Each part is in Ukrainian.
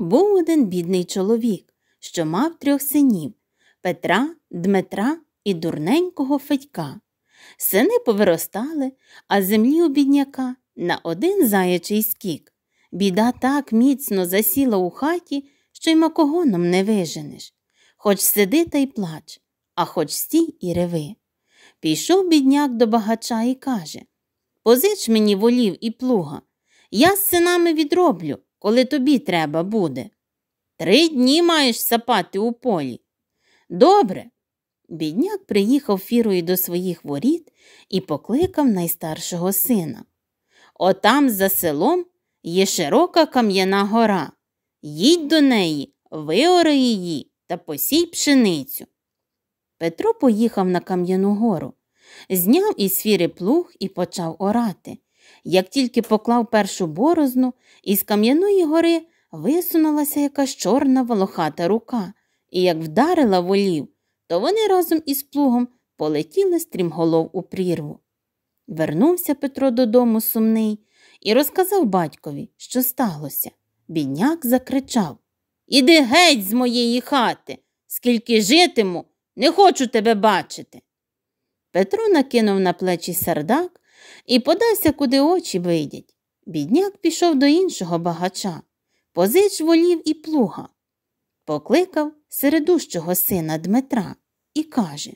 Був один бідний чоловік, що мав трьох синів Петра, Дмитра і дурненького Федька. Сини повиростали, а землі у бідняка на один заячий скік. Біда так міцно засіла у хаті, що й макогоном не виженеш. Хоч сиди та й плач, а хоч стій і реви. Пішов бідняк до багача і каже Позич мені волів і плуга. Я з синами відроблю коли тобі треба буде. Три дні маєш сапати у полі. Добре. Бідняк приїхав фірою до своїх воріт і покликав найстаршого сина. Отам за селом є широка кам'яна гора. Їдь до неї, виори її та посій пшеницю. Петро поїхав на Кам'яну гору, зняв із фіри плуг і почав орати. Як тільки поклав першу борозну, із Кам'яної гори висунулася якась чорна волохата рука, і як вдарила волів, то вони разом із плугом полетіли стрімголов у прірву. Вернувся Петро додому сумний і розказав батькові, що сталося. Бідняк закричав Іди геть з моєї хати, скільки житиму, не хочу тебе бачити. Петро накинув на плечі сардак і подався, куди очі вийдять. Бідняк пішов до іншого багача, позич волів і плуга. Покликав середущого сина Дмитра і каже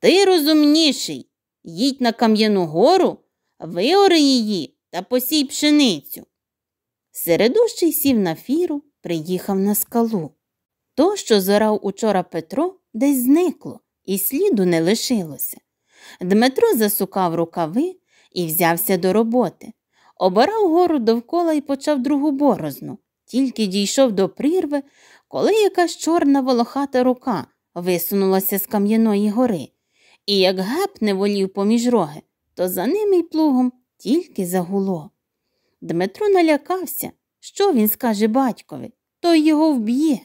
Ти розумніший, їдь на Кам'яну гору, виори її та посій пшеницю. Середущий сів на фіру, приїхав на скалу. То, що зорав учора Петро, десь зникло, і сліду не лишилося. Дмитро засукав рукави і взявся до роботи. Обирав гору довкола і почав другу борозну. Тільки дійшов до прірви, коли якась чорна волохата рука висунулася з Кам'яної гори, і як геп не волів поміж роги, то за ним і плугом тільки загуло. Дмитро налякався, що він скаже батькові, той його вб'є.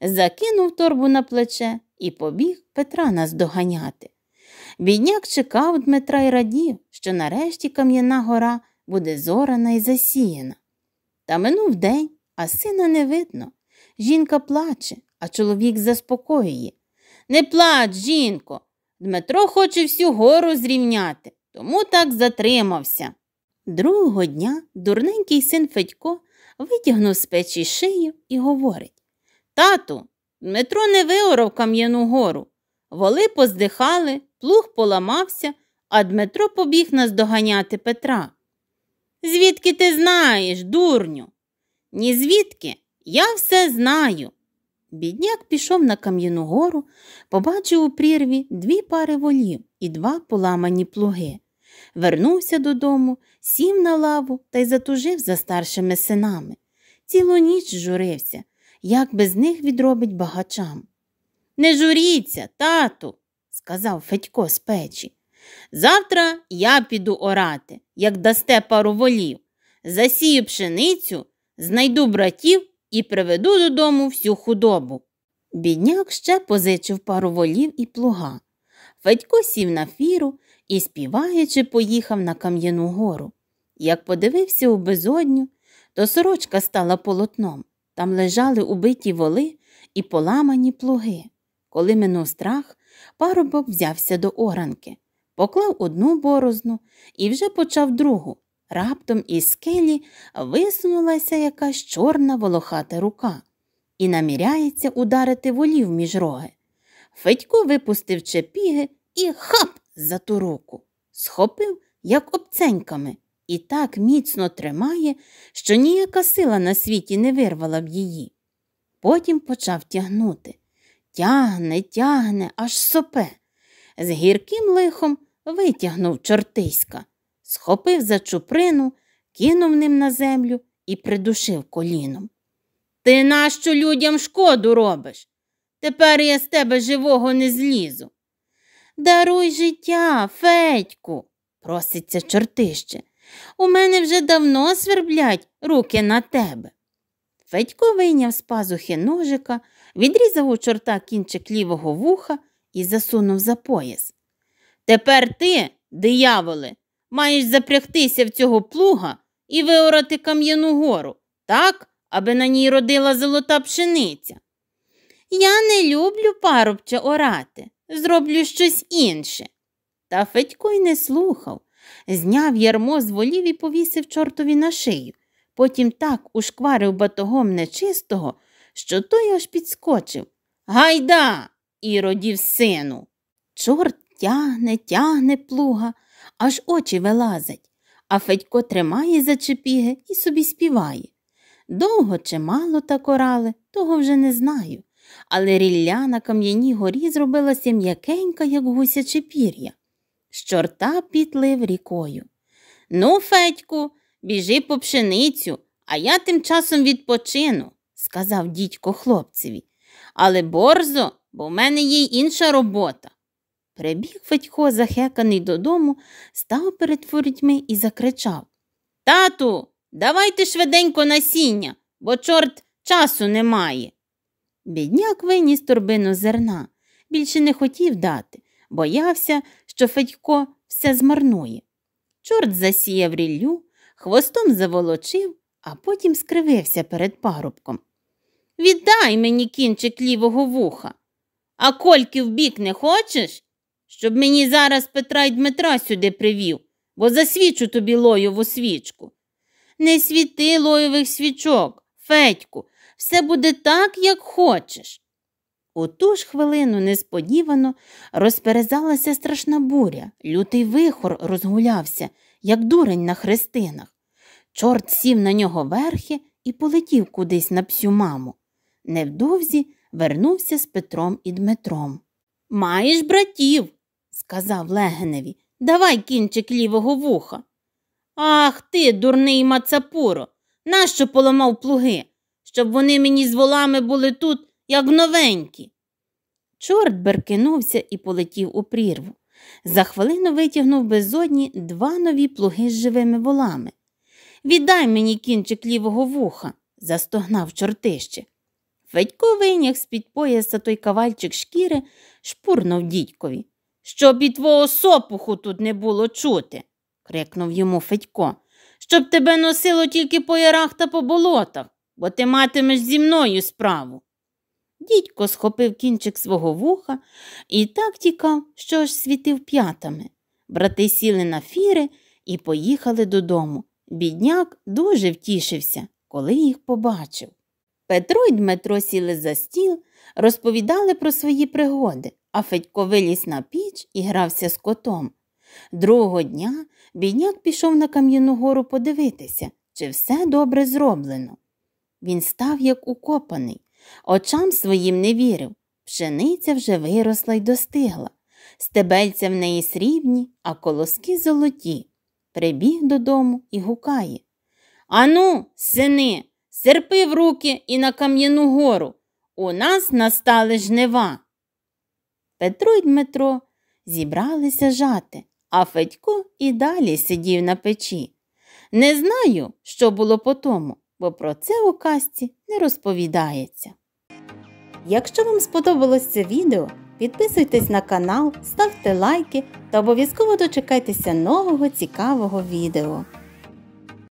Закинув торбу на плече і побіг Петра наздоганяти. Бідняк чекав Дмитра і радів, що нарешті Кам'яна гора буде зорана і засіяна. Та минув день, а сина не видно. Жінка плаче, а чоловік заспокоює. Не плач, жінко. Дмитро хоче всю гору зрівняти, тому так затримався. Другого дня дурненький син Федько витягнув з печі шию і говорить Тату, Дмитро не виорав кам'яну гору, воли поздихали, плуг поламався, а Дмитро побіг наздоганяти Петра. Звідки ти знаєш, дурню? Ні звідки? Я все знаю. Бідняк пішов на Кам'яну гору, побачив у прірві дві пари волів і два поламані плуги. Вернувся додому, сів на лаву та й затужив за старшими синами. Цілу ніч журився, як без них відробить багачам. Не журіться, тату, сказав Федько з печі. Завтра я піду орати, як дасте пару волів. Засію пшеницю, знайду братів і приведу додому всю худобу. Бідняк ще позичив пару волів і плуга. Федько сів на фіру і, співаючи, поїхав на Кам'яну гору. Як подивився у безодню, то сорочка стала полотном. Там лежали убиті воли і поламані плуги. Коли минув страх, Парубок взявся до оранки, поклав одну борозну і вже почав другу. Раптом із скелі висунулася якась чорна волохата рука і наміряється ударити волів між роги. Федько випустив чепіги і хап за ту руку, схопив, як обценьками, і так міцно тримає, що ніяка сила на світі не вирвала б її. Потім почав тягнути тягне, тягне, аж сопе. З гірким лихом витягнув чортиська, схопив за чуприну, кинув ним на землю і придушив коліном. Ти нащо людям шкоду робиш? Тепер я з тебе живого не злізу. Даруй життя, Федьку, проситься чортище. У мене вже давно сверблять руки на тебе. Федько вийняв з пазухи ножика, відрізав у чорта кінчик лівого вуха і засунув за пояс. Тепер ти, дияволе, маєш запрягтися в цього плуга і виорати кам'яну гору, так, аби на ній родила золота пшениця. Я не люблю парубча орати, зроблю щось інше. Та Федько й не слухав. Зняв ярмо з волів і повісив чортові на шию. Потім так ушкварив батогом нечистого, що той аж підскочив. Гайда, іродів сину. Чорт тягне, тягне плуга, аж очі вилазять, а Федько тримає за чепіги і собі співає. Довго чи мало та корали, того вже не знаю, але рілля на кам'яній горі зробилася м'якенька, як гусяче пір'я. З чорта пітлив рікою. Ну, Федьку, біжи по пшеницю, а я тим часом відпочину сказав дідько хлопцеві. Але борзо, бо в мене є інша робота. Прибіг Федько, захеканий додому, став перед фурітьми і закричав Тату, давайте швиденько насіння, бо чорт часу немає. Бідняк виніс торбину зерна, більше не хотів дати, боявся, що Федько все змарнує. Чорт засіяв ріллю, хвостом заволочив, а потім скривився перед парубком. Віддай мені кінчик лівого вуха, а кольки в бік не хочеш, щоб мені зараз Петра й Дмитра сюди привів, бо засвічу тобі лоєву свічку. Не світи лоєвих свічок, Федьку, все буде так, як хочеш. У ту ж хвилину несподівано розперезалася страшна буря, лютий вихор розгулявся, як дурень на хрестинах. Чорт сів на нього верхи і полетів кудись на псю маму невдовзі вернувся з Петром і Дмитром. Маєш братів, сказав Легеневі, давай кінчик лівого вуха. Ах ти, дурний мацапуро, нащо поламав плуги, щоб вони мені з волами були тут, як новенькі. Чорт беркинувся і полетів у прірву. За хвилину витягнув безодні два нові плуги з живими волами. Віддай мені кінчик лівого вуха, застогнав чортище. Федько виняг з-під пояса той кавальчик шкіри, шпурнув дідькові. Щоб і твого сопуху тут не було чути, крикнув йому Федько. Щоб тебе носило тільки по ярах та по болотах, бо ти матимеш зі мною справу. Дідько схопив кінчик свого вуха і так тікав, що аж світив п'ятами. Брати сіли на фіри і поїхали додому. Бідняк дуже втішився, коли їх побачив. Петро і Дмитро сіли за стіл, розповідали про свої пригоди, а Федько виліз на піч і грався з котом. Другого дня бідняк пішов на Кам'яну гору подивитися, чи все добре зроблено. Він став як укопаний, очам своїм не вірив. Пшениця вже виросла й достигла. Стебельця в неї срібні, а колоски золоті. Прибіг додому і гукає. Ану, сини, серпи в руки і на Кам'яну гору. У нас настали жнива. Петро й Дмитро зібралися жати, а Федько і далі сидів на печі. Не знаю, що було по тому, бо про це у касті не розповідається. Якщо вам сподобалось це відео, підписуйтесь на канал, ставте лайки та обов'язково дочекайтеся нового цікавого відео.